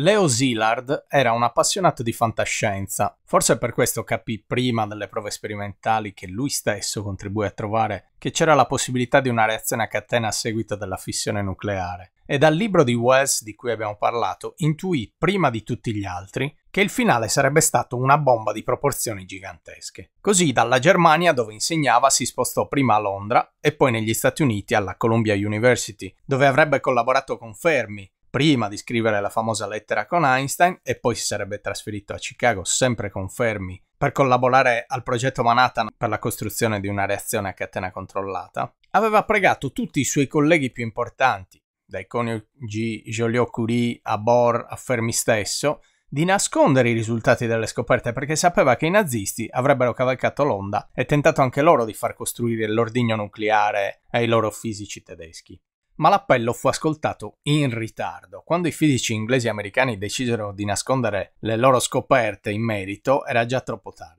Leo Szilard era un appassionato di fantascienza, forse per questo capì prima delle prove sperimentali che lui stesso contribuì a trovare che c'era la possibilità di una reazione a catena a seguito della fissione nucleare. E dal libro di Wells di cui abbiamo parlato intuì prima di tutti gli altri che il finale sarebbe stato una bomba di proporzioni gigantesche. Così dalla Germania, dove insegnava, si spostò prima a Londra e poi negli Stati Uniti alla Columbia University, dove avrebbe collaborato con Fermi, prima di scrivere la famosa lettera con Einstein e poi si sarebbe trasferito a Chicago sempre con Fermi per collaborare al progetto Manhattan per la costruzione di una reazione a catena controllata, aveva pregato tutti i suoi colleghi più importanti, dai coniugi Joliot-Curie a Bohr a Fermi stesso, di nascondere i risultati delle scoperte perché sapeva che i nazisti avrebbero cavalcato l'onda e tentato anche loro di far costruire l'ordigno nucleare ai loro fisici tedeschi ma l'appello fu ascoltato in ritardo. Quando i fisici inglesi e americani decisero di nascondere le loro scoperte in merito, era già troppo tardi.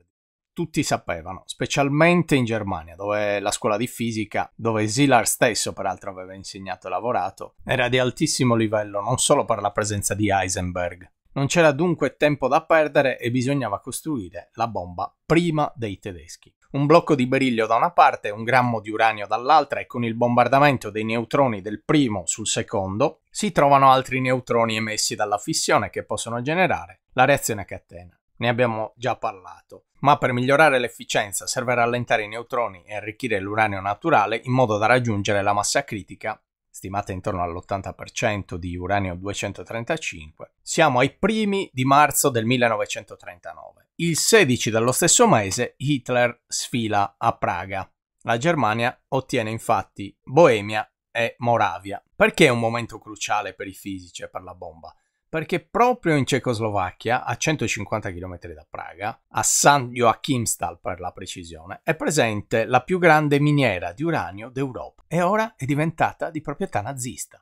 Tutti sapevano, specialmente in Germania, dove la scuola di fisica, dove Zillard stesso peraltro aveva insegnato e lavorato, era di altissimo livello non solo per la presenza di Heisenberg. Non c'era dunque tempo da perdere e bisognava costruire la bomba prima dei tedeschi un blocco di beriglio da una parte un grammo di uranio dall'altra e con il bombardamento dei neutroni del primo sul secondo si trovano altri neutroni emessi dalla fissione che possono generare la reazione catena. Ne abbiamo già parlato, ma per migliorare l'efficienza serve rallentare i neutroni e arricchire l'uranio naturale in modo da raggiungere la massa critica stimata intorno all'80% di uranio 235, siamo ai primi di marzo del 1939. Il 16 dello stesso mese Hitler sfila a Praga. La Germania ottiene infatti Boemia e Moravia. Perché è un momento cruciale per i fisici e per la bomba? perché proprio in Cecoslovacchia, a 150 km da Praga, a San Joachimstal per la precisione, è presente la più grande miniera di uranio d'Europa e ora è diventata di proprietà nazista.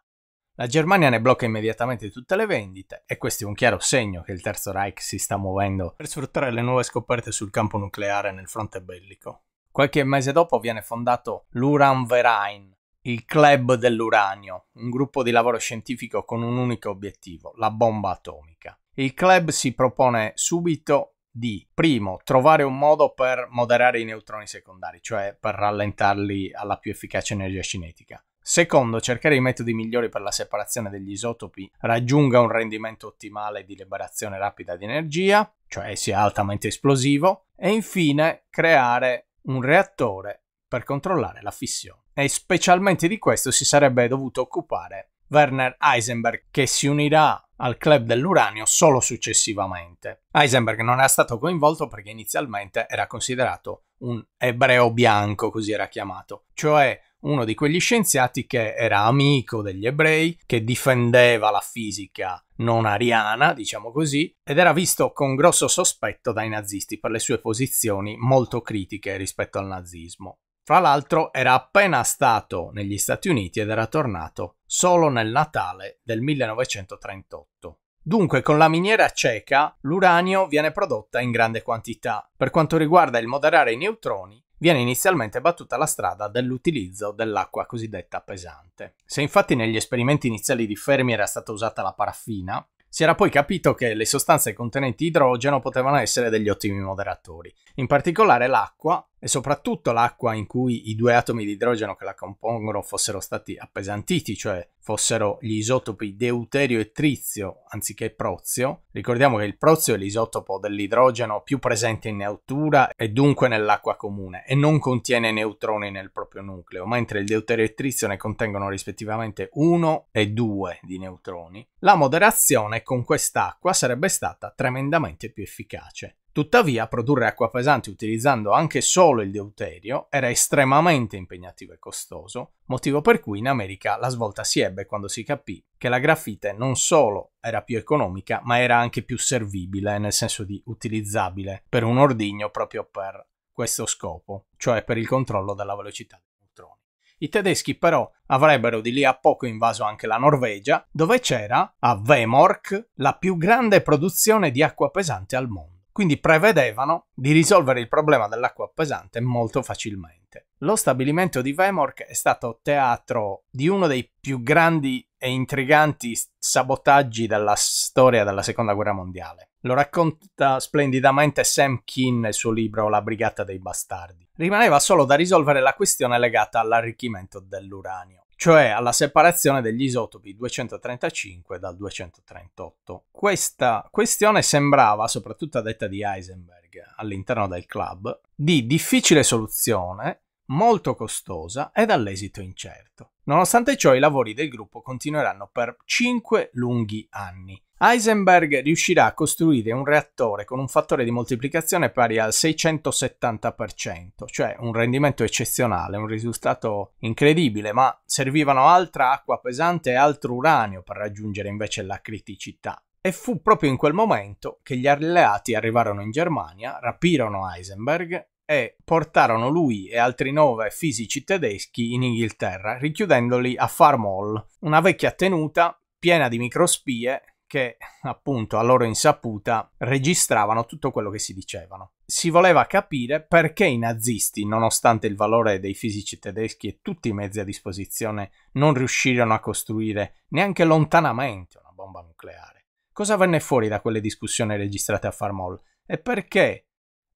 La Germania ne blocca immediatamente tutte le vendite e questo è un chiaro segno che il Terzo Reich si sta muovendo per sfruttare le nuove scoperte sul campo nucleare nel fronte bellico. Qualche mese dopo viene fondato l'Uranverein, il Club dell'Uranio, un gruppo di lavoro scientifico con un unico obiettivo, la bomba atomica. Il club si propone subito di, primo, trovare un modo per moderare i neutroni secondari, cioè per rallentarli alla più efficace energia cinetica. Secondo, cercare i metodi migliori per la separazione degli isotopi raggiunga un rendimento ottimale di liberazione rapida di energia, cioè sia altamente esplosivo, e infine creare un reattore per controllare la fissione e specialmente di questo si sarebbe dovuto occupare Werner Heisenberg che si unirà al club dell'uranio solo successivamente. Heisenberg non era stato coinvolto perché inizialmente era considerato un ebreo bianco, così era chiamato, cioè uno di quegli scienziati che era amico degli ebrei, che difendeva la fisica non ariana, diciamo così, ed era visto con grosso sospetto dai nazisti per le sue posizioni molto critiche rispetto al nazismo. Fra l'altro era appena stato negli Stati Uniti ed era tornato solo nel Natale del 1938. Dunque con la miniera cieca, l'uranio viene prodotta in grande quantità. Per quanto riguarda il moderare i neutroni, viene inizialmente battuta la strada dell'utilizzo dell'acqua cosiddetta pesante. Se infatti negli esperimenti iniziali di Fermi era stata usata la paraffina, si era poi capito che le sostanze contenenti idrogeno potevano essere degli ottimi moderatori. In particolare l'acqua e soprattutto l'acqua in cui i due atomi di idrogeno che la compongono fossero stati appesantiti, cioè fossero gli isotopi deuterio e trizio anziché prozio. Ricordiamo che il prozio è l'isotopo dell'idrogeno più presente in neuttura e dunque nell'acqua comune e non contiene neutroni nel proprio nucleo, mentre il deuterio e trizio ne contengono rispettivamente 1 e 2 di neutroni. La moderazione con quest'acqua sarebbe stata tremendamente più efficace. Tuttavia, produrre acqua pesante utilizzando anche solo il deuterio era estremamente impegnativo e costoso, motivo per cui in America la svolta si ebbe quando si capì che la grafite non solo era più economica, ma era anche più servibile, nel senso di utilizzabile, per un ordigno proprio per questo scopo, cioè per il controllo della velocità dei neutroni. I tedeschi però avrebbero di lì a poco invaso anche la Norvegia, dove c'era, a Vemork, la più grande produzione di acqua pesante al mondo quindi prevedevano di risolvere il problema dell'acqua pesante molto facilmente. Lo stabilimento di Vemork è stato teatro di uno dei più grandi e intriganti sabotaggi della storia della Seconda Guerra Mondiale. Lo racconta splendidamente Sam Keane nel suo libro La Brigata dei Bastardi. Rimaneva solo da risolvere la questione legata all'arricchimento dell'uranio cioè alla separazione degli isotopi 235 dal 238. Questa questione sembrava, soprattutto a detta di Heisenberg all'interno del club, di difficile soluzione, molto costosa e dall'esito incerto. Nonostante ciò i lavori del gruppo continueranno per 5 lunghi anni. Heisenberg riuscirà a costruire un reattore con un fattore di moltiplicazione pari al 670%, cioè un rendimento eccezionale, un risultato incredibile, ma servivano altra acqua pesante e altro uranio per raggiungere invece la criticità. E fu proprio in quel momento che gli alleati arrivarono in Germania, rapirono Heisenberg e portarono lui e altri nove fisici tedeschi in Inghilterra, richiudendoli a Farm Hall, una vecchia tenuta piena di microspie che, appunto, a loro insaputa registravano tutto quello che si dicevano. Si voleva capire perché i nazisti, nonostante il valore dei fisici tedeschi e tutti i mezzi a disposizione, non riuscirono a costruire neanche lontanamente una bomba nucleare. Cosa venne fuori da quelle discussioni registrate a Farmall? E perché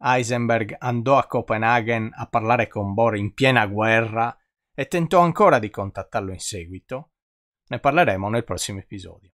Heisenberg andò a Copenaghen a parlare con Bohr in piena guerra e tentò ancora di contattarlo in seguito, ne parleremo nel prossimo episodio.